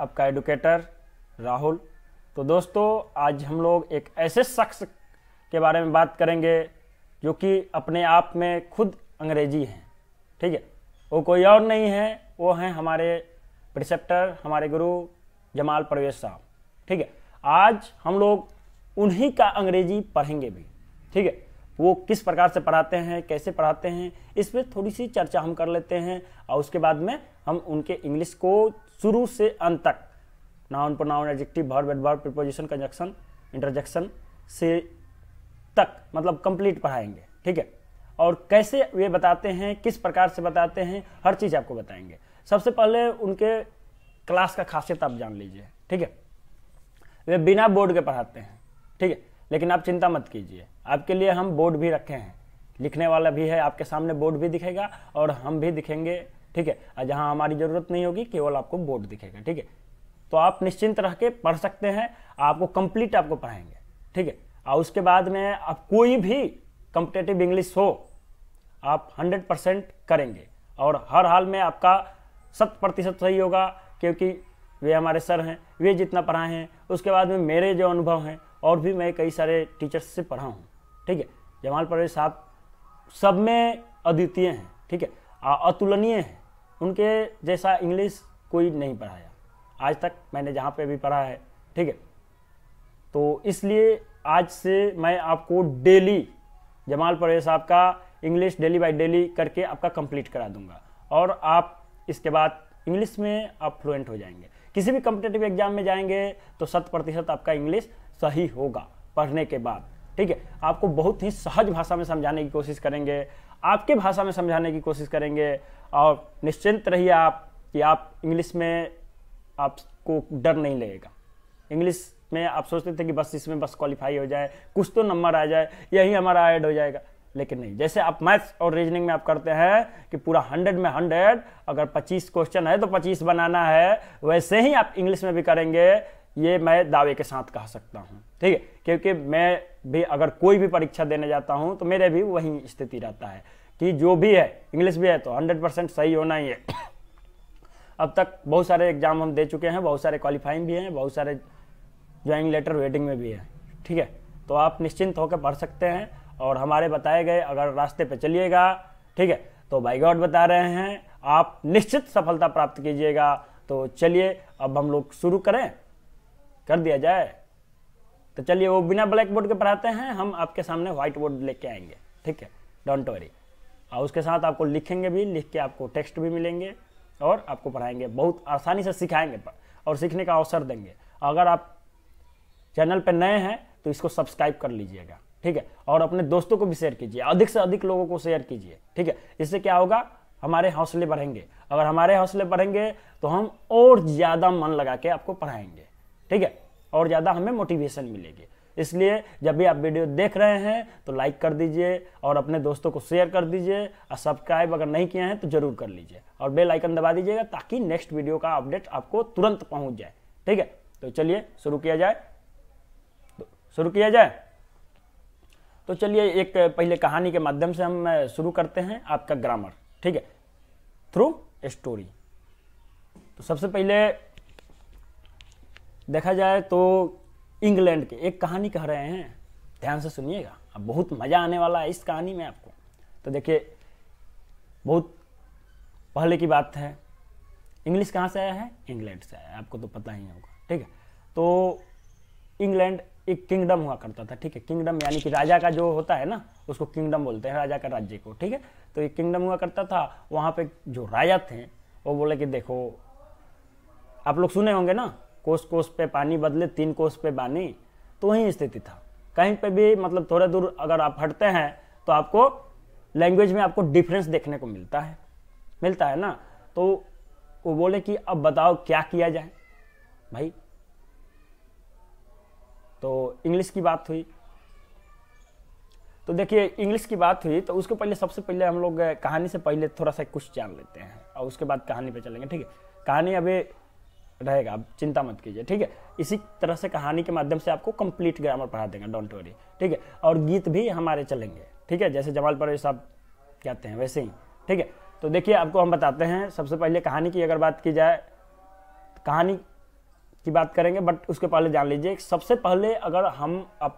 आपका एडुकेटर राहुल तो दोस्तों आज हम लोग एक ऐसे शख्स के बारे में बात करेंगे जो कि अपने आप में खुद अंग्रेजी हैं ठीक है वो कोई और नहीं है वो हैं हमारे प्रिसेप्टर हमारे गुरु जमाल परवेज साहब ठीक है आज हम लोग उन्हीं का अंग्रेजी पढ़ेंगे भी ठीक है वो किस प्रकार से पढ़ाते हैं कैसे पढ़ाते हैं इस पर थोड़ी सी चर्चा हम कर लेते हैं और उसके बाद में हम उनके इंग्लिश को शुरू से अंत तक noun noun adjective verb adverb preposition conjunction interjection से तक मतलब कंप्लीट पढ़ाएंगे ठीक है और कैसे वे बताते हैं किस प्रकार से बताते हैं हर चीज़ आपको बताएंगे सबसे पहले उनके क्लास का खासियत आप जान लीजिए ठीक है वे बिना बोर्ड के पढ़ाते हैं ठीक है लेकिन आप चिंता मत कीजिए आपके लिए हम बोर्ड भी रखे हैं लिखने वाला भी है आपके सामने बोर्ड भी दिखेगा और हम भी दिखेंगे ठीक है जहां हमारी जरूरत नहीं होगी केवल आपको बोर्ड दिखेगा ठीक है तो आप निश्चिंत रह के पढ़ सकते हैं आपको कंप्लीट आपको पढ़ाएंगे ठीक है और उसके बाद में आप कोई भी कंपिटेटिव इंग्लिश हो आप 100 परसेंट करेंगे और हर हाल में आपका शत प्रतिशत सही होगा क्योंकि वे हमारे सर हैं वे जितना पढ़ाए हैं उसके बाद में मेरे जो अनुभव हैं और भी मैं कई सारे टीचर्स से पढ़ा हूँ ठीक है जमाल परवेज साहब सब में अद्वितीय हैं ठीक है अतुलनीय हैं उनके जैसा इंग्लिश कोई नहीं पढ़ाया आज तक मैंने जहाँ पे भी पढ़ा है ठीक है तो इसलिए आज से मैं आपको डेली जमाल परवेज साहब का इंग्लिश डेली बाय डेली करके आपका कंप्लीट करा दूंगा और आप इसके बाद इंग्लिश में आप फ्लुएंट हो जाएंगे किसी भी कम्पिटेटिव एग्जाम में जाएंगे तो शत प्रतिशत आपका इंग्लिश सही होगा पढ़ने के बाद ठीक है आपको बहुत ही सहज भाषा में समझाने की कोशिश करेंगे आपके भाषा में समझाने की कोशिश करेंगे और निश्चिंत रहिए आप कि आप इंग्लिश में आपको डर नहीं लगेगा इंग्लिश में आप सोचते थे कि बस इसमें बस क्वालिफाई हो जाए कुछ तो नंबर आ जाए यही हमारा ऐड हो जाएगा लेकिन नहीं जैसे आप मैथ्स और रीजनिंग में आप करते हैं कि पूरा हंड्रेड में हंड्रेड अगर पच्चीस क्वेश्चन है तो पच्चीस बनाना है वैसे ही आप इंग्लिश में भी करेंगे ये मैं दावे के साथ कह सकता हूँ ठीक है क्योंकि मैं भी अगर कोई भी परीक्षा देने जाता हूँ तो मेरे भी वही स्थिति रहता है कि जो भी है इंग्लिश भी है तो हंड्रेड परसेंट सही होना ही है अब तक बहुत सारे एग्जाम हम दे चुके हैं बहुत सारे क्वालिफाइंग भी हैं बहुत सारे ज्वाइंग लेटर वेटिंग में भी हैं ठीक है तो आप निश्चिंत होकर पढ़ सकते हैं और हमारे बताए गए अगर रास्ते पर चलिएगा ठीक है तो बाई गॉड बता रहे हैं आप निश्चित सफलता प्राप्त कीजिएगा तो चलिए अब हम लोग शुरू करें कर दिया जाए तो चलिए वो बिना ब्लैक बोर्ड के पढ़ाते हैं हम आपके सामने व्हाइट बोर्ड लेके आएंगे ठीक है डोंट वरी और उसके साथ आपको लिखेंगे भी लिख के आपको टेक्स्ट भी मिलेंगे और आपको पढ़ाएंगे बहुत आसानी से सिखाएंगे और सीखने का अवसर देंगे अगर आप चैनल पर नए हैं तो इसको सब्सक्राइब कर लीजिएगा ठीक है और अपने दोस्तों को भी शेयर कीजिए अधिक से अधिक लोगों को शेयर कीजिए ठीक है इससे क्या होगा हमारे हौसले बढ़ेंगे अगर हमारे हौसले बढ़ेंगे तो हम और ज़्यादा मन लगा के आपको पढ़ाएंगे ठीक है और ज़्यादा हमें मोटिवेशन मिलेगी इसलिए जब भी आप वीडियो देख रहे हैं तो लाइक कर दीजिए और अपने दोस्तों को शेयर कर दीजिए और सब्सक्राइब अगर नहीं किया है तो ज़रूर कर लीजिए और बेल आइकन दबा दीजिएगा ताकि नेक्स्ट वीडियो का अपडेट आपको तुरंत पहुंच जाए ठीक है तो चलिए शुरू किया जाए तो शुरू किया जाए तो चलिए एक पहले कहानी के माध्यम से हम शुरू करते हैं आपका ग्रामर ठीक है थ्रू स्टोरी तो सबसे पहले देखा जाए तो इंग्लैंड के एक कहानी कह रहे हैं ध्यान से सुनिएगा अब बहुत मज़ा आने वाला है इस कहानी में आपको तो देखिए बहुत पहले की बात है इंग्लिश कहाँ से आया है इंग्लैंड से आया है आपको तो पता ही होगा ठीक है तो इंग्लैंड एक किंगडम हुआ करता था ठीक है किंगडम यानी कि राजा का जो होता है ना उसको किंगडम बोलते हैं राजा का राज्य को ठीक है तो एक किंगडम हुआ करता था वहाँ पे जो राजा थे वो बोले कि देखो आप लोग सुने होंगे ना कोस कोस पे पानी बदले तीन कोस पे पानी तो वही स्थिति था कहीं पे भी मतलब थोड़ा दूर अगर आप हटते हैं तो आपको लैंग्वेज में आपको डिफरेंस देखने को मिलता है मिलता है ना तो वो बोले कि अब बताओ क्या किया जाए भाई तो इंग्लिश की बात हुई तो देखिए इंग्लिश की बात हुई तो उसके पहले सबसे पहले हम लोग कहानी से पहले थोड़ा सा कुछ जान लेते हैं और उसके बाद कहानी पे चलेंगे ठीक है कहानी अभी रहेगा आप चिंता मत कीजिए ठीक है इसी तरह से कहानी के माध्यम से आपको कंप्लीट ग्रामर पढ़ा देंगे डोंट वरी ठीक है और गीत भी हमारे चलेंगे ठीक है जैसे जमाल परवेज साहब कहते हैं वैसे ही ठीक है तो देखिए आपको हम बताते हैं सबसे पहले कहानी की अगर बात की जाए कहानी की बात करेंगे बट उसके पहले जान लीजिए सबसे पहले अगर हम अप,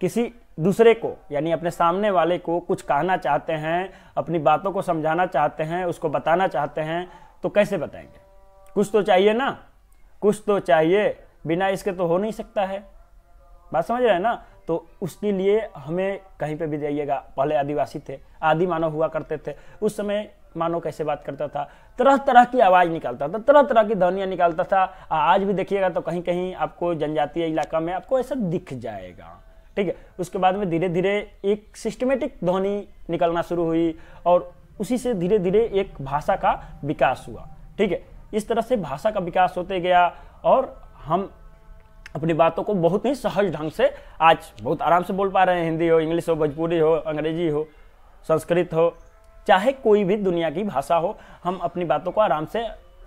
किसी दूसरे को यानी अपने सामने वाले को कुछ कहना चाहते हैं अपनी बातों को समझाना चाहते हैं उसको बताना चाहते हैं तो कैसे बताएंगे कुछ तो चाहिए ना कुछ तो चाहिए बिना इसके तो हो नहीं सकता है बात समझ रहे हैं ना तो उसके लिए हमें कहीं पे भी जाइएगा पहले आदिवासी थे आदि मानव हुआ करते थे उस समय मानव कैसे बात करता था तरह तरह की आवाज़ निकालता था तरह तरह की ध्वनियां निकालता था आज भी देखिएगा तो कहीं कहीं आपको जनजातीय इलाका में आपको ऐसा दिख जाएगा ठीक है उसके बाद में धीरे धीरे एक सिस्टमेटिक ध्वनि निकलना शुरू हुई और उसी से धीरे धीरे एक भाषा का विकास हुआ ठीक है इस तरह से भाषा का विकास होते गया और हम अपनी बातों को बहुत ही सहज ढंग से आज बहुत आराम से बोल पा रहे हैं हिंदी हो इंग्लिश हो भोजपुरी हो अंग्रेजी हो संस्कृत हो चाहे कोई भी दुनिया की भाषा हो हम अपनी बातों को आराम से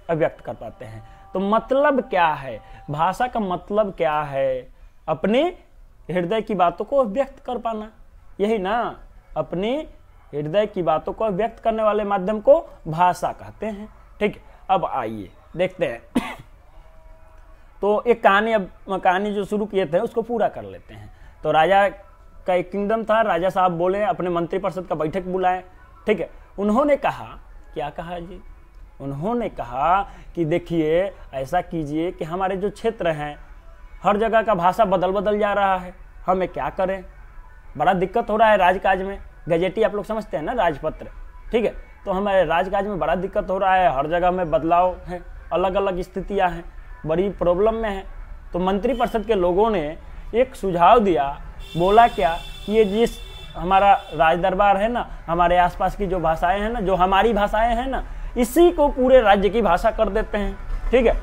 अभिव्यक्त कर पाते हैं तो मतलब क्या है भाषा का मतलब क्या है अपने हृदय की बातों को अभिव्यक्त कर पाना यही ना अपने हृदय की बातों को व्यक्त करने वाले माध्यम को भाषा कहते हैं ठीक है अब आइए देखते हैं तो एक कहानी अब कहानी जो शुरू किए थे उसको पूरा कर लेते हैं तो राजा का एक किंगडम था राजा साहब बोले अपने मंत्रिपरिषद का बैठक बुलाए ठीक है उन्होंने कहा क्या कहा जी उन्होंने कहा कि देखिए ऐसा कीजिए कि हमारे जो क्षेत्र हैं हर जगह का भाषा बदल बदल जा रहा है हमें क्या करें बड़ा दिक्कत हो रहा है राजकाज में गजेटी आप लोग समझते हैं ना राजपत्र ठीक है तो हमारे राजकाज में बड़ा दिक्कत हो रहा है हर जगह में बदलाव है अलग अलग स्थितियाँ हैं बड़ी प्रॉब्लम में है तो मंत्रिपरिषद परिषद के लोगों ने एक सुझाव दिया बोला क्या कि ये जिस हमारा राज दरबार है ना हमारे आसपास की जो भाषाएं हैं ना जो हमारी भाषाएं हैं ना इसी को पूरे राज्य की भाषा कर देते हैं ठीक है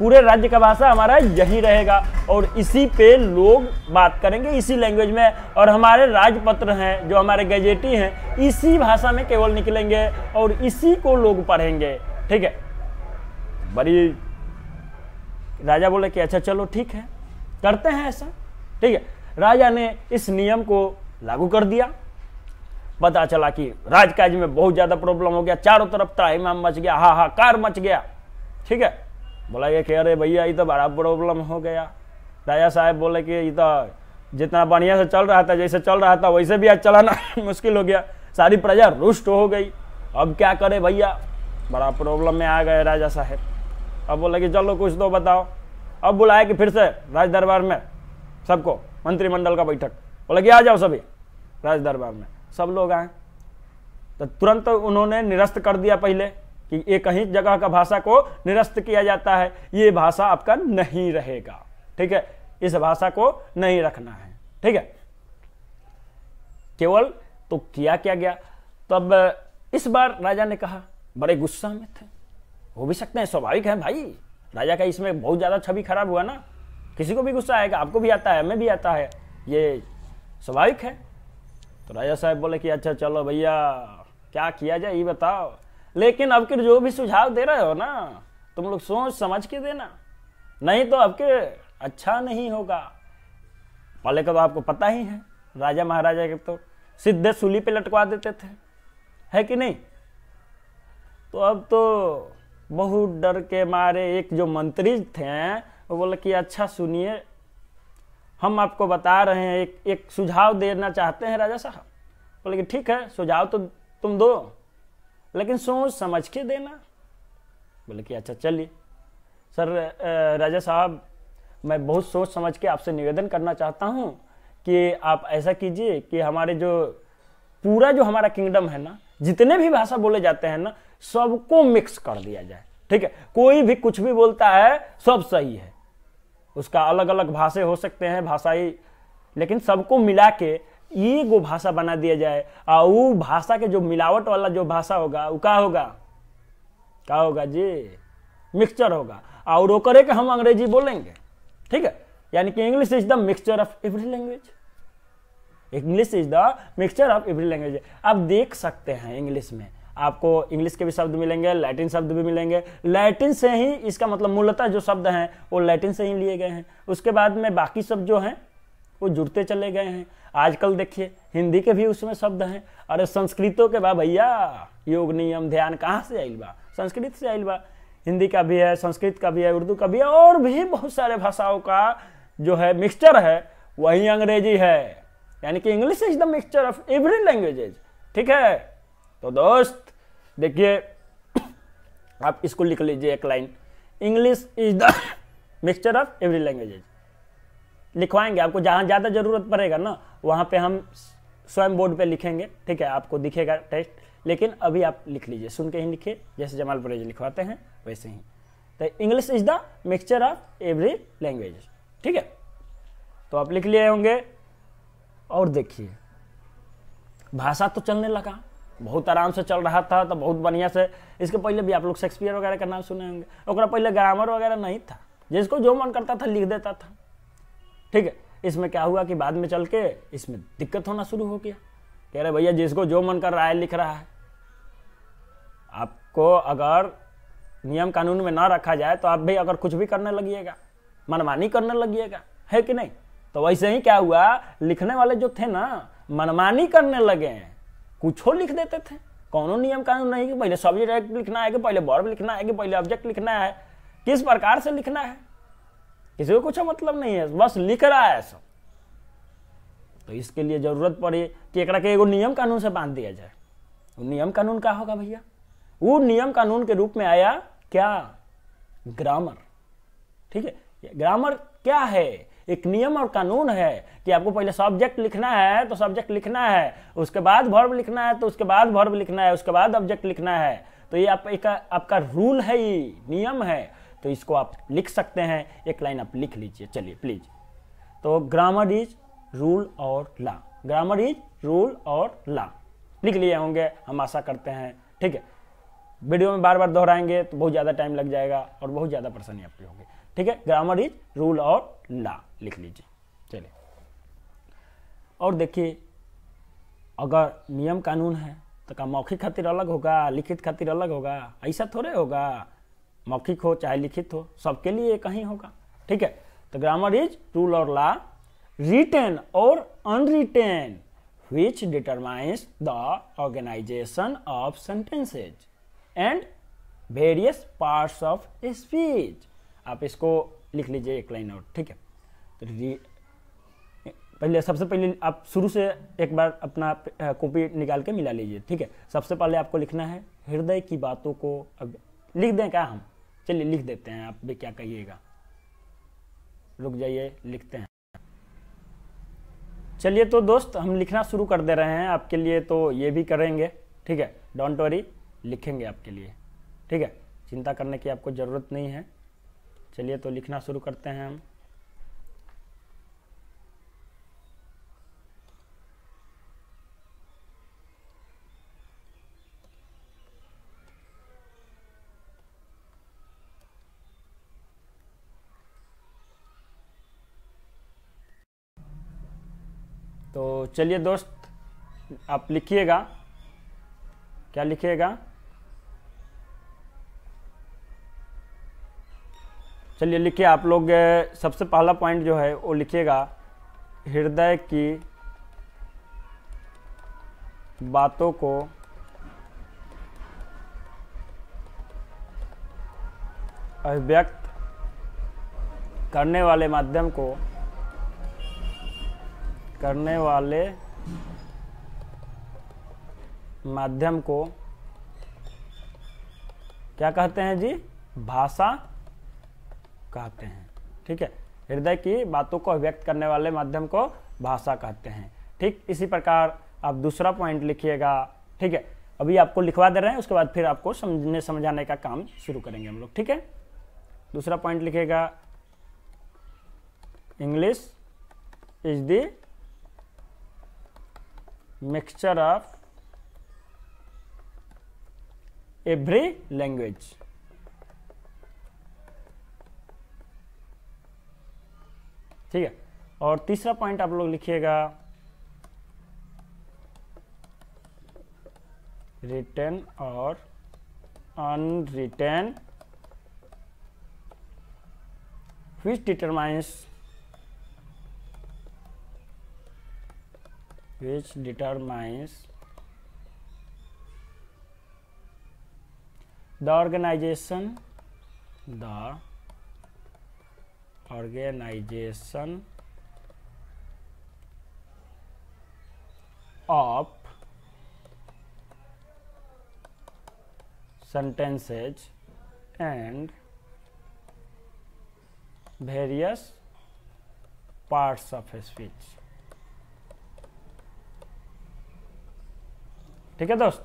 पूरे राज्य का भाषा हमारा यही रहेगा और इसी पे लोग बात करेंगे इसी लैंग्वेज में और हमारे राजपत्र हैं जो हमारे गजेटी हैं इसी भाषा में केवल निकलेंगे और इसी को लोग पढ़ेंगे ठीक है बड़ी राजा बोले कि अच्छा चलो ठीक है करते हैं ऐसा ठीक है राजा ने इस नियम को लागू कर दिया पता चला कि राजकाज में बहुत ज़्यादा प्रॉब्लम हो गया चारों तरफ ताइमाम मच गया हाहाकार मच गया ठीक है बोला कि अरे भैया ये तो बड़ा प्रॉब्लम हो गया राजा साहब बोले कि ये तो जितना बढ़िया से चल रहा था जैसे चल रहा था वैसे भी आज चलाना मुश्किल हो गया सारी प्रजा रुष्ट हो गई अब क्या करे भैया बड़ा प्रॉब्लम में आ गए राजा साहब अब बोले कि चलो कुछ तो बताओ अब बुलाया कि फिर से राज दरबार में सबको मंत्रिमंडल का बैठक बोले कि आ जाओ सभी राज दरबार में सब लोग आए तो तुरंत उन्होंने निरस्त कर दिया पहले कि ये कहीं जगह का भाषा को निरस्त किया जाता है ये भाषा आपका नहीं रहेगा ठीक है इस भाषा को नहीं रखना है ठीक है केवल तो किया क्या गया तब तो इस बार राजा ने कहा बड़े गुस्सा में थे हो भी सकते हैं स्वाभाविक है भाई राजा का इसमें बहुत ज़्यादा छवि खराब हुआ ना किसी को भी गुस्सा आएगा आपको भी आता है हमें भी आता है ये स्वाभाविक है तो राजा साहब बोले कि अच्छा चलो भैया क्या किया जाए ये बताओ लेकिन अब के जो भी सुझाव दे रहे हो ना तुम लोग सोच समझ के देना नहीं तो अब के अच्छा नहीं होगा पहले का तो आपको पता ही है राजा महाराजा के तो सीधे सूली पे लटकवा देते थे है कि नहीं तो अब तो बहुत डर के मारे एक जो मंत्री थे वो बोले कि अच्छा सुनिए हम आपको बता रहे हैं एक एक सुझाव देना चाहते हैं राजा साहब बोले कि ठीक है सुझाव तो तुम दो लेकिन सोच समझ के देना बोले कि अच्छा चलिए सर राजा साहब मैं बहुत सोच समझ के आपसे निवेदन करना चाहता हूँ कि आप ऐसा कीजिए कि हमारे जो पूरा जो हमारा किंगडम है ना जितने भी भाषा बोले जाते हैं ना सबको मिक्स कर दिया जाए ठीक है कोई भी कुछ भी बोलता है सब सही है उसका अलग अलग भाषे हो सकते हैं भाषाई लेकिन सबको मिला के एगो भाषा बना दिया जाए और वो भाषा के जो मिलावट वाला जो भाषा होगा वो का होगा का होगा जी मिक्सचर होगा और करे के हम अंग्रेजी बोलेंगे ठीक है यानी कि English is the mixture of every language English is the mixture of every language आप देख सकते हैं इंग्लिश में आपको इंग्लिश के भी शब्द मिलेंगे लैटिन शब्द भी मिलेंगे लैटिन से ही इसका मतलब मूलतः जो शब्द हैं वो लैटिन से ही लिए गए हैं उसके बाद में बाकी शब्द जो हैं वो जुड़ते चले गए हैं आजकल देखिए हिंदी के भी उसमें शब्द हैं अरे संस्कृतों के बा भैया योग नियम ध्यान कहाँ से आइल बा संस्कृत से आइल बा हिंदी का भी है संस्कृत का भी है उर्दू का भी है और भी बहुत सारे भाषाओं का जो है मिक्सचर है वही अंग्रेजी है यानी कि English is the mixture of every languages ठीक है तो दोस्त देखिए आप इसको लिख लीजिए एक line English is the mixture of every languages लिखवाएंगे आपको जहाँ ज़्यादा ज़रूरत पड़ेगा ना वहाँ पे हम स्वयं बोर्ड पे लिखेंगे ठीक है आपको दिखेगा टेस्ट लेकिन अभी आप लिख लीजिए सुन के ही लिखिए जैसे जमाल परेज लिखवाते हैं वैसे ही तो English is the mixture of every language ठीक है तो आप लिख लिए होंगे और देखिए भाषा तो चलने लगा बहुत आराम से चल रहा था तो बहुत बढ़िया से इसके पहले भी आप लोग शेक्सपियर वगैरह का नाम सुने होंगे और पहले ग्रामर वगैरह नहीं था जिसको जो मन करता था लिख देता था ठीक है इसमें क्या हुआ कि बाद में चल के इसमें दिक्कत होना शुरू हो गया कह रहे भैया जिसको जो मन कर रहा है लिख रहा है आपको अगर नियम कानून में ना रखा जाए तो आप भी अगर कुछ भी करने लगिएगा मनमानी करने लगिएगा है कि नहीं तो वैसे ही क्या हुआ लिखने वाले जो थे ना मनमानी करने लगे हैं कुछ हो लिख देते थे कौन नियम कानून नहीं कि पहले सब्जेक्ट लिखना है कि पहले वर्ब लिखना है कि पहले ऑब्जेक्ट लिखना है किस प्रकार से लिखना है किसी को कुछ मतलब नहीं है बस लिख रहा है सब तो इसके लिए जरूरत पड़ी कि एक के एगो नियम कानून से बांध दिया जाए नियम कानून का होगा भैया वो नियम कानून के रूप में आया क्या ग्रामर ठीक है ग्रामर क्या है एक नियम और कानून है कि आपको पहले सब्जेक्ट लिखना है तो सब्जेक्ट लिखना है उसके बाद भर्व लिखना है तो उसके बाद भर्व लिखना है उसके बाद ऑब्जेक्ट लिखना है तो ये आप एक आपका रूल है ये नियम है तो इसको आप लिख सकते हैं एक लाइन आप लिख लीजिए चलिए प्लीज तो ग्रामर इज रूल और ला ग्रामर इज रूल और ला लिख लिए होंगे हम आशा करते हैं ठीक है वीडियो में बार बार दोहराएंगे तो बहुत ज़्यादा टाइम लग जाएगा और बहुत ज़्यादा परेशानी आपकी होगी ठीक है ग्रामर इज रूल और ला लिख लीजिए चलिए और देखिए अगर नियम कानून है तो का मौखिक खातिर अलग होगा लिखित खातिर अलग होगा ऐसा थोड़े होगा मौखिक हो चाहे लिखित हो सबके लिए एक ही होगा ठीक है तो ग्रामर इज रूल और लॉ रिटेन और unwritten which determines the organisation of sentences and various parts of speech आप इसको लिख लीजिए एक लाइन और ठीक है तो पहले सबसे पहले आप शुरू से एक बार अपना कॉपी निकाल के मिला लीजिए ठीक है सबसे पहले आपको लिखना है हृदय की बातों को अब लिख दें क्या हम चलिए लिख देते हैं आप भी क्या कहिएगा रुक जाइए लिखते हैं चलिए तो दोस्त हम लिखना शुरू कर दे रहे हैं आपके लिए तो ये भी करेंगे ठीक है डोंट वरी लिखेंगे आपके लिए ठीक है चिंता करने की आपको ज़रूरत नहीं है चलिए तो लिखना शुरू करते हैं हम तो चलिए दोस्त आप लिखिएगा क्या लिखिएगा चलिए लिखिए आप लोग सबसे पहला पॉइंट जो है वो लिखिएगा हृदय की बातों को अभिव्यक्त करने वाले माध्यम को करने वाले माध्यम को क्या कहते हैं जी भाषा कहते हैं ठीक है हृदय की बातों को व्यक्त करने वाले माध्यम को भाषा कहते हैं ठीक इसी प्रकार आप दूसरा पॉइंट लिखिएगा ठीक है अभी आपको लिखवा दे रहे हैं उसके बाद फिर आपको समझने समझाने का काम शुरू करेंगे हम लोग ठीक है दूसरा पॉइंट लिखिएगा English is the mixture of every language ठीक है और तीसरा पॉइंट आप लोग लिखिएगा रिटर्न और unreturn which determines which determines the organization the organization of sentences and various parts of a speech ठीक है दोस्त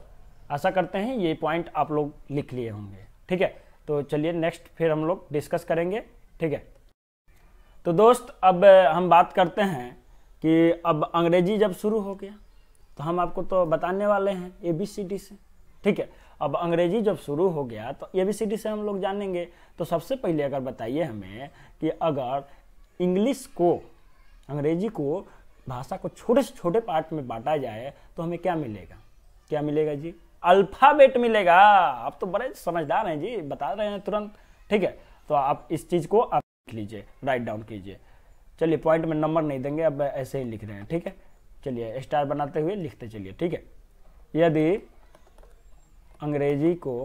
आशा करते हैं ये पॉइंट आप लोग लिख लिए होंगे ठीक है तो चलिए नेक्स्ट फिर हम लोग डिस्कस करेंगे ठीक है तो दोस्त अब हम बात करते हैं कि अब अंग्रेजी जब शुरू हो गया तो हम आपको तो बताने वाले हैं ए बी सी डी से ठीक है अब अंग्रेजी जब शुरू हो गया तो ए बी सी डी से हम लोग जानेंगे तो सबसे पहले अगर बताइए हमें कि अगर इंग्लिश को अंग्रेजी को भाषा को छोटे से छोटे पार्ट में बांटा जाए तो हमें क्या मिलेगा क्या मिलेगा जी अल्फ़ाबेट मिलेगा आप तो बड़े समझदार हैं जी बता रहे हैं तुरंत ठीक है तो आप इस चीज़ को आप लिख लीजिए राइट डाउन कीजिए चलिए पॉइंट में नंबर नहीं देंगे अब ऐसे ही लिख रहे हैं ठीक है चलिए स्टार बनाते हुए लिखते चलिए ठीक है यदि अंग्रेजी को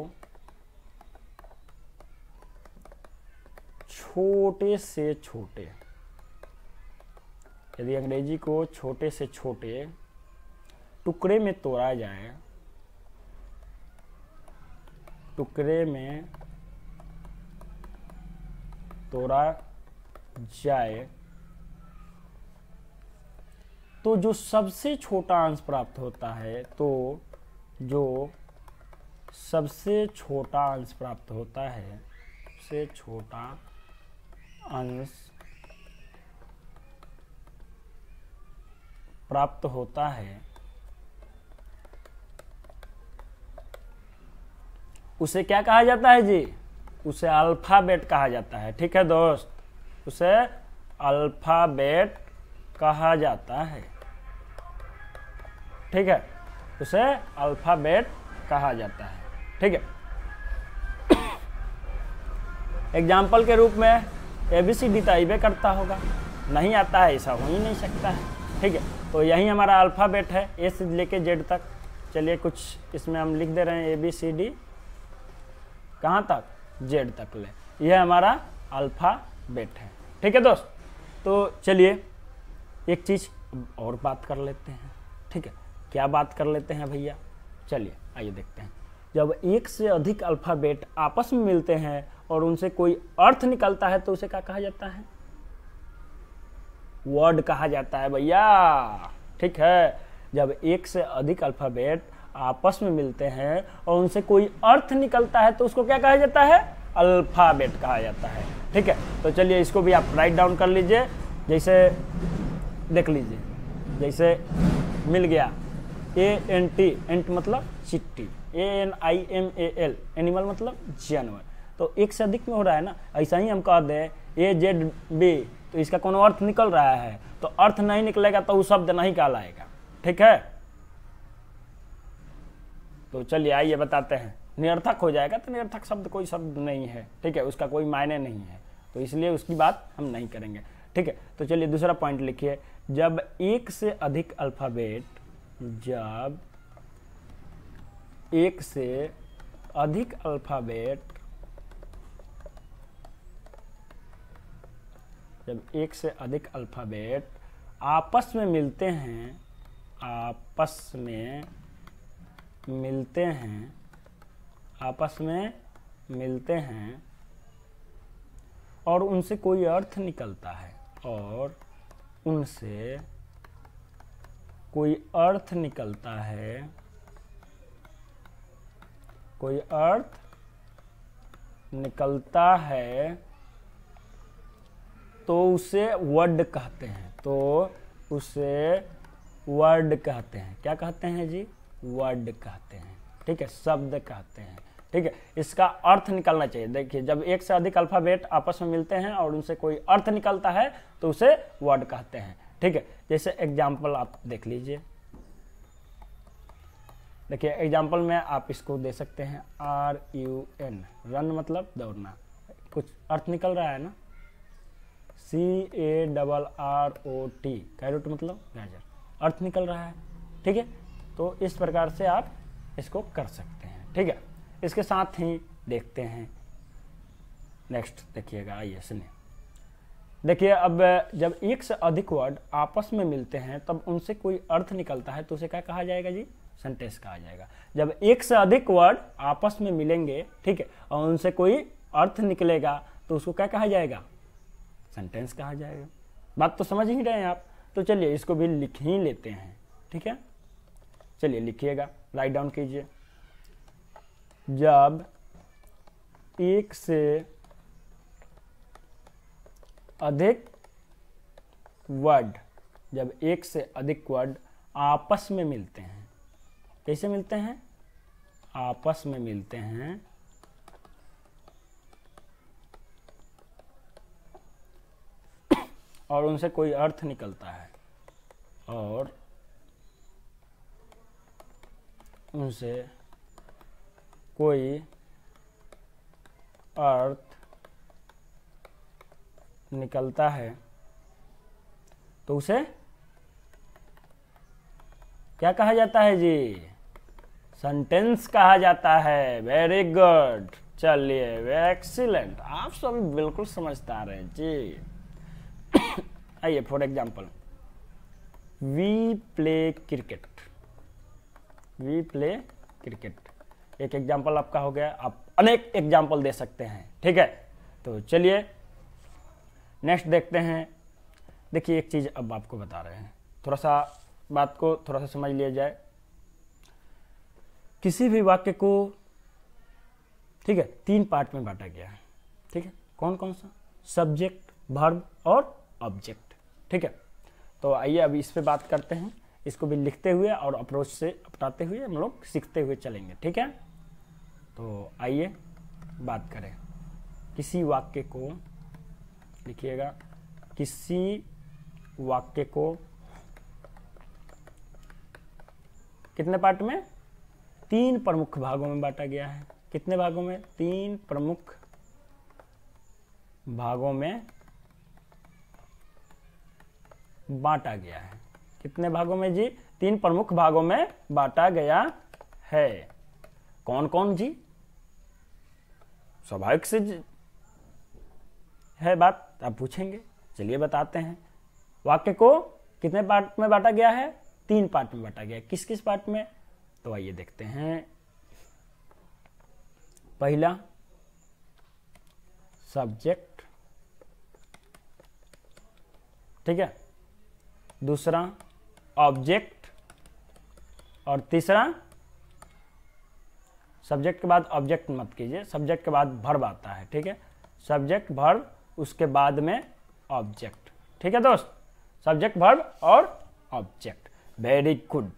छोटे से छोटे यदि अंग्रेजी को छोटे से छोटे टुकड़े में तोड़ा जाए टुकड़े में तोड़ा जाए तो जो सबसे छोटा अंश प्राप्त होता है तो जो सबसे छोटा अंश प्राप्त होता है सबसे छोटा अंश प्राप्त होता है उसे क्या कहा जाता है जी उसे अल्फ़ाबेट कहा जाता है ठीक है दोस्त उसे अल्फ़ाबेट कहा जाता है ठीक है उसे अल्फ़ाबेट कहा जाता है ठीक है एग्जाम्पल के रूप में ए बी सी डी तो करता होगा नहीं आता है ऐसा हो ही नहीं सकता है ठीक है तो यही हमारा अल्फ़ाबेट है ए से लेके जेड तक चलिए कुछ इसमें हम लिख दे रहे हैं ए बी सी डी कहाँ तक जेड तक ले यह हमारा अल्फा बेट है ठीक है दोस्त तो चलिए एक चीज़ और बात कर लेते हैं ठीक है क्या बात कर लेते हैं भैया चलिए आइए देखते हैं जब एक से अधिक अल्फ़ाबेट आपस में मिलते हैं और उनसे कोई अर्थ निकलता है तो उसे क्या कहा जाता है वर्ड कहा जाता है भैया ठीक है जब एक से अधिक अल्फ़ाबेट आपस में मिलते हैं और उनसे कोई अर्थ निकलता है तो उसको क्या कहा जाता है अल्फ़ाबेट कहा जाता है ठीक है तो चलिए इसको भी आप राइट डाउन कर लीजिए जैसे देख लीजिए जैसे मिल गया ए एन टी एंट मतलब चिट्टी A N I M A L animal मतलब जानवर तो एक से अधिक में हो रहा है ना ऐसा ही हम कह दें ए जेड बी तो इसका कोई अर्थ निकल रहा है तो अर्थ नहीं निकलेगा तो वो शब्द नहीं कहलाएगा ठीक है तो चलिए आइए बताते हैं निरर्थक हो जाएगा तो निरर्थक शब्द कोई शब्द नहीं है ठीक है उसका कोई मायने नहीं है तो इसलिए उसकी बात हम नहीं करेंगे ठीक है तो चलिए दूसरा पॉइंट लिखिए जब एक से अधिक अल्फ़ाबेट जब एक से अधिक अल्फ़ाबेट जब एक से अधिक अल्फ़ाबेट आपस में मिलते हैं आपस में मिलते हैं आपस में मिलते हैं और उनसे कोई अर्थ निकलता है और उनसे कोई अर्थ निकलता है कोई अर्थ निकलता है तो उसे वर्ड कहते हैं तो उसे वर्ड कहते हैं क्या कहते हैं जी वर्ड कहते हैं ठीक है शब्द कहते हैं ठीक है इसका अर्थ निकलना चाहिए देखिए जब एक से अधिक अल्फ़ाबेट आपस में मिलते हैं और उनसे कोई अर्थ निकलता है तो उसे वर्ड कहते हैं ठीक है जैसे एग्जाम्पल आप देख लीजिए देखिए एग्जाम्पल में आप इसको दे सकते हैं आर यू एन रन मतलब दौड़ना कुछ अर्थ निकल रहा है ना C A double R O T carrot मतलब गाजर अर्थ निकल रहा है ठीक है तो इस प्रकार से आप इसको कर सकते हैं ठीक है इसके साथ ही देखते हैं नेक्स्ट देखिएगा आइए सुनिए देखिए अब जब एक से अधिक वर्ड आपस में मिलते हैं तब उनसे कोई अर्थ निकलता है तो उसे क्या कहा जाएगा जी सेंटेंस कहा जाएगा जब एक से अधिक वर्ड आपस में मिलेंगे ठीक है और उनसे कोई अर्थ निकलेगा तो उसको क्या कहा जाएगा सेंटेंस कहा जाएगा बात तो समझ ही रहे हैं आप तो चलिए इसको भी लिख ही लेते हैं ठीक है चलिए लिखिएगा राइट डाउन कीजिए जब एक से अधिक वर्ड जब एक से अधिक वर्ड आपस में मिलते हैं कैसे मिलते हैं आपस में मिलते हैं और उनसे कोई अर्थ निकलता है और उनसे कोई अर्थ निकलता है तो उसे क्या कहा जाता है जी सेंटेंस कहा जाता है वेरी गुड चलिए एक्सीलेंट आप सब बिल्कुल समझता रहे जी आइए for example we play cricket we play cricket एक एग्जाम्पल आपका हो गया आप अनेक एग्जाम्पल दे सकते हैं ठीक है तो चलिए नेक्स्ट देखते हैं देखिए एक चीज़ अब आपको बता रहे हैं थोड़ा सा बात को थोड़ा सा समझ लिया जाए किसी भी वाक्य को ठीक है तीन पार्ट में बांटा गया है ठीक है कौन कौन सा सब्जेक्ट भर्ब और ऑब्जेक्ट ठीक है तो आइए अब इस पे बात करते हैं इसको भी लिखते हुए और अप्रोच से अपनाते हुए हम लोग सीखते हुए चलेंगे ठीक है तो आइए बात करें किसी वाक्य को लिखिएगा किसी वाक्य को कितने पार्ट में तीन प्रमुख भागों में बांटा गया है कितने भागों में तीन प्रमुख भागों में बांटा गया है कितने भागों में जी तीन प्रमुख भागों में बांटा गया है कौन कौन जी स्वाभाविक से है बात आप पूछेंगे चलिए बताते हैं वाक्य को कितने पार्ट में बांटा गया है तीन पार्ट में बांटा गया किस किस पार्ट में तो आइए देखते हैं पहला सब्जेक्ट ठीक है दूसरा ऑब्जेक्ट और तीसरा सब्जेक्ट के बाद ऑब्जेक्ट मत कीजिए सब्जेक्ट के बाद भर्व आता है ठीक है सब्जेक्ट भर्व उसके बाद में ऑब्जेक्ट ठीक है दोस्त सब्जेक्ट भर्व और ऑब्जेक्ट वेरी गुड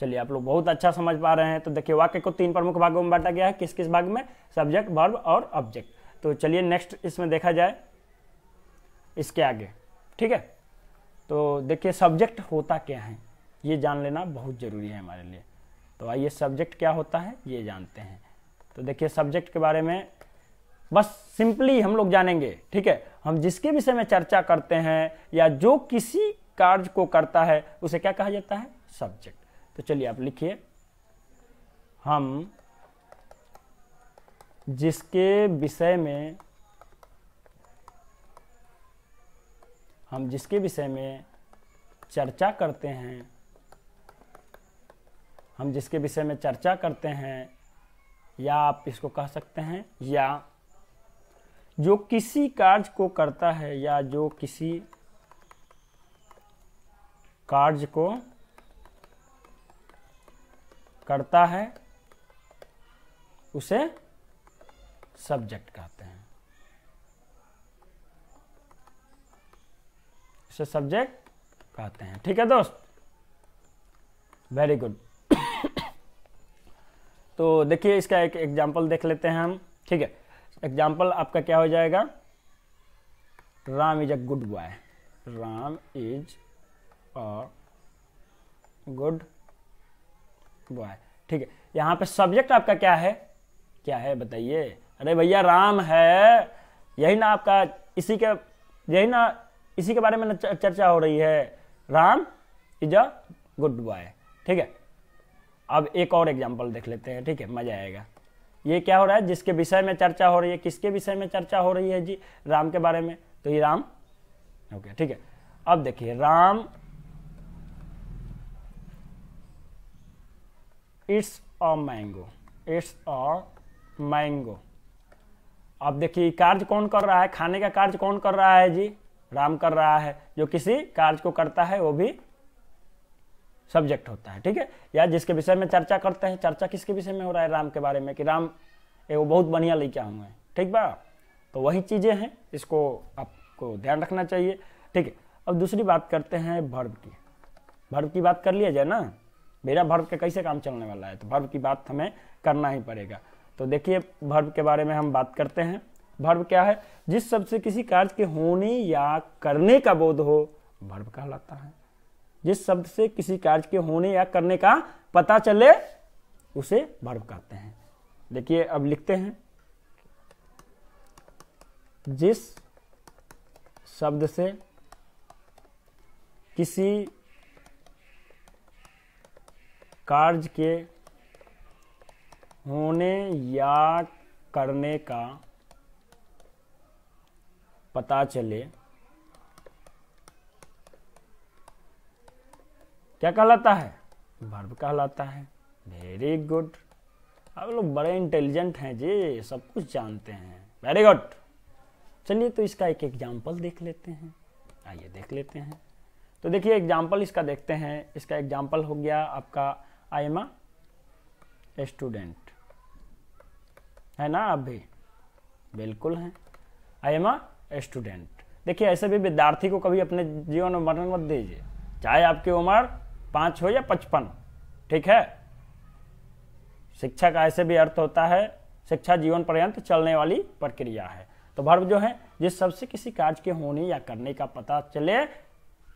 चलिए आप लोग बहुत अच्छा समझ पा रहे हैं तो देखिए वाक्य को तीन प्रमुख भागों में बांटा गया है किस किस भाग में सब्जेक्ट भर्व और ऑब्जेक्ट तो चलिए नेक्स्ट इसमें देखा जाए इसके आगे ठीक है तो देखिए सब्जेक्ट होता क्या है ये जान लेना बहुत ज़रूरी है हमारे लिए तो आइए सब्जेक्ट क्या होता है ये जानते हैं तो देखिए सब्जेक्ट के बारे में बस सिंपली हम लोग जानेंगे ठीक है हम जिसके विषय में चर्चा करते हैं या जो किसी कार्य को करता है उसे क्या कहा जाता है सब्जेक्ट तो चलिए आप लिखिए हम जिसके विषय में हम जिसके विषय में चर्चा करते हैं हम जिसके विषय में चर्चा करते हैं या आप इसको कह सकते हैं या जो किसी कार्य को करता है या जो किसी कार्य को करता है उसे सब्जेक्ट कहते हैं इसे सब्जेक्ट कहते हैं ठीक है दोस्त वेरी गुड तो देखिए इसका एक एग्जाम्पल देख लेते हैं हम ठीक है एग्जाम्पल आपका क्या हो जाएगा Ram is a good boy Ram is a good boy ठीक है यहाँ पे सब्जेक्ट आपका क्या है क्या है बताइए अरे भैया राम है यही ना आपका इसी के यही ना इसी के बारे में चर्चा हो रही है Ram is a good boy ठीक है अब एक और एग्जाम्पल देख लेते हैं ठीक है मजा आएगा ये क्या हो रहा है जिसके विषय में चर्चा हो रही है किसके विषय में चर्चा हो रही है जी राम के बारे में तो ये राम ओके ठीक है अब देखिए Ram it's a mango it's a mango अब देखिए कार्य कौन कर रहा है खाने का कार्य कौन कर रहा है जी राम कर रहा है जो किसी कार्य को करता है वो भी सब्जेक्ट होता है ठीक है या जिसके विषय में चर्चा करते हैं चर्चा किसके विषय में हो रहा है राम के बारे में कि राम वो बहुत बढ़िया लेके हुए हैं ठीक बा तो वही चीज़ें हैं इसको आपको ध्यान रखना चाहिए ठीक है अब दूसरी बात करते हैं भर्व की भर्व की बात कर लिया जाए ना मेरा भर्व का कैसे काम चलने वाला है तो भर्व की बात हमें करना ही पड़ेगा तो देखिए भर्व के बारे में हम बात करते हैं भर्व क्या है जिस शब्द से किसी कार्य के होने या करने का बोध हो भर्व कहलाता है जिस शब्द से किसी कार्य के होने या करने का पता चले उसे भर्व कहते हैं देखिए अब लिखते हैं जिस शब्द से किसी कार्य के होने या करने का पता चले क्या कहलाता है वर्ब कहलाता है वेरी गुड आप लोग बड़े इंटेलिजेंट हैं जी सब कुछ जानते हैं वेरी गुड चलिए तो इसका एक एग्जाम्पल देख लेते हैं आइए देख लेते हैं तो देखिए एग्जाम्पल इसका देखते हैं इसका एग्जाम्पल हो गया आपका आई एम स्टूडेंट है ना आप भी बिल्कुल हैं आई एम स्टूडेंट देखिए ऐसे भी विद्यार्थी को कभी अपने जीवन में मरण मत दीजिए चाहे आपकी उम्र पाँच हो या पचपन ठीक है शिक्षा का ऐसे भी अर्थ होता है शिक्षा जीवन पर्यंत चलने वाली प्रक्रिया है तो भर्व जो है जिस सबसे किसी कार्य के होने या करने का पता चले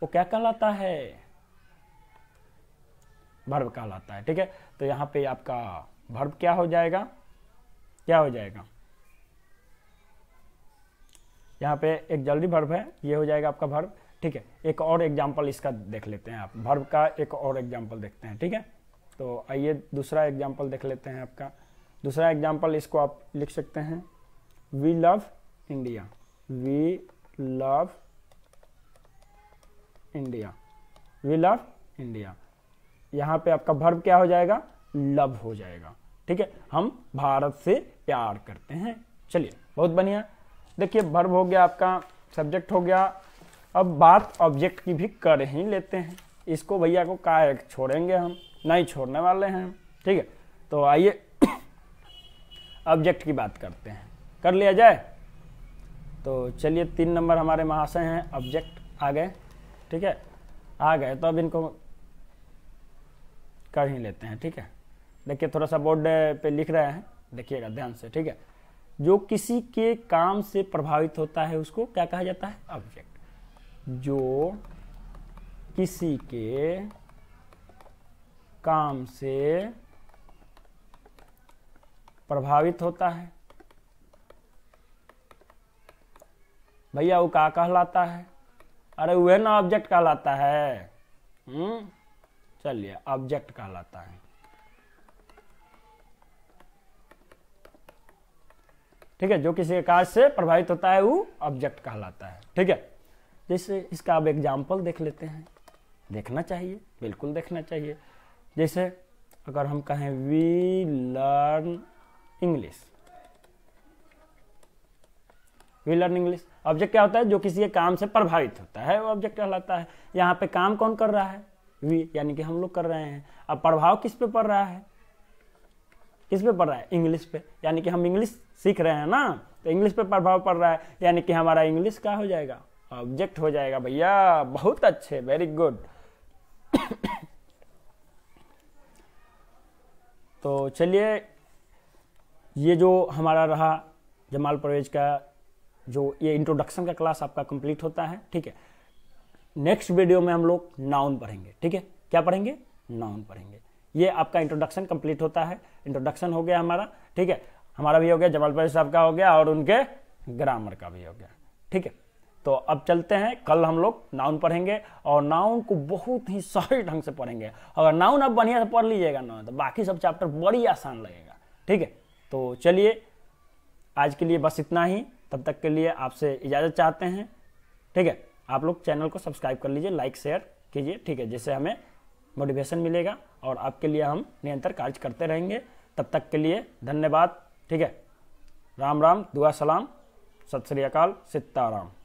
वो क्या कहलाता है भर्व कहलाता है ठीक है तो यहाँ पे आपका भर्व क्या हो जाएगा क्या हो जाएगा यहाँ पे एक जल्दी भर्व है ये हो जाएगा आपका भर्व ठीक है एक और एग्जाम्पल इसका देख लेते हैं आप भर्व का एक और एग्जाम्पल देखते हैं ठीक है तो आइए दूसरा एग्जाम्पल देख लेते हैं आपका दूसरा एग्जाम्पल इसको आप लिख सकते हैं we love India we love India we love India यहाँ पे आपका भर्व क्या हो जाएगा लव हो जाएगा ठीक है हम भारत से प्यार करते हैं चलिए बहुत बढ़िया देखिए भर्व हो गया आपका सब्जेक्ट हो गया अब बात ऑब्जेक्ट की भी कर ही लेते हैं इसको भैया को का छोड़ेंगे हम नहीं छोड़ने वाले हैं ठीक है तो आइए ऑब्जेक्ट की बात करते हैं कर लिया जाए तो चलिए तीन नंबर हमारे महाशय हैं ऑब्जेक्ट आ गए ठीक है आ गए तो अब इनको कर ही लेते हैं ठीक है देखिए थोड़ा सा बोर्ड पे लिख रहे हैं देखिएगा ध्यान से ठीक है जो किसी के काम से प्रभावित होता है उसको क्या कहा जाता है ऑब्जेक्ट जो किसी के काम से प्रभावित होता है भैया वो का कहलाता है अरे वह ना ऑब्जेक्ट कहलाता है हम्म? चलिए ऑब्जेक्ट कहलाता है ठीक है जो किसी के कार्य से प्रभावित होता है वो ऑब्जेक्ट कहलाता है ठीक है जैसे इसका आप एग्जाम्पल देख लेते हैं देखना चाहिए बिल्कुल देखना चाहिए जैसे अगर हम कहें we learn English we learn English object क्या होता है जो किसी के काम से प्रभावित होता है वो ऑब्जेक्ट कहलाता है यहाँ पे काम कौन कर रहा है वी यानी कि हम लोग कर रहे हैं अब प्रभाव किस पे पड़ रहा है किस पे पड़ रहा है इंग्लिश पे यानी कि हम इंग्लिश सीख रहे हैं ना तो इंग्लिश पे प्रभाव पड़ रहा है यानी कि हमारा इंग्लिश क्या हो जाएगा ऑब्जेक्ट हो जाएगा भैया बहुत अच्छे वेरी गुड तो चलिए ये जो हमारा रहा जमाल परवेज का जो ये इंट्रोडक्शन का क्लास आपका कंप्लीट होता है ठीक है नेक्स्ट वीडियो में हम लोग नाउन पढ़ेंगे ठीक है क्या पढ़ेंगे नाउन पढ़ेंगे ये आपका इंट्रोडक्शन कंप्लीट होता है इंट्रोडक्शन हो गया हमारा ठीक है हमारा भी हो गया जमालपुरी साहब का हो गया और उनके ग्रामर का भी हो गया ठीक है तो अब चलते हैं कल हम लोग नाउन पढ़ेंगे और नाउन को बहुत ही सही ढंग से पढ़ेंगे अगर नाउन आप बढ़िया से पढ़ लीजिएगा नाउन तो बाकी सब चैप्टर बड़ी आसान लगेगा ठीक है तो चलिए आज के लिए बस इतना ही तब तक के लिए आपसे इजाज़त चाहते हैं ठीक है आप लोग चैनल को सब्सक्राइब कर लीजिए लाइक शेयर कीजिए ठीक है जिससे हमें मोटिवेशन मिलेगा और आपके लिए हम निरंतर कार्य करते रहेंगे तब तक के लिए धन्यवाद ठीक है राम राम दुआ सलाम सत श्री अकाल सीताराम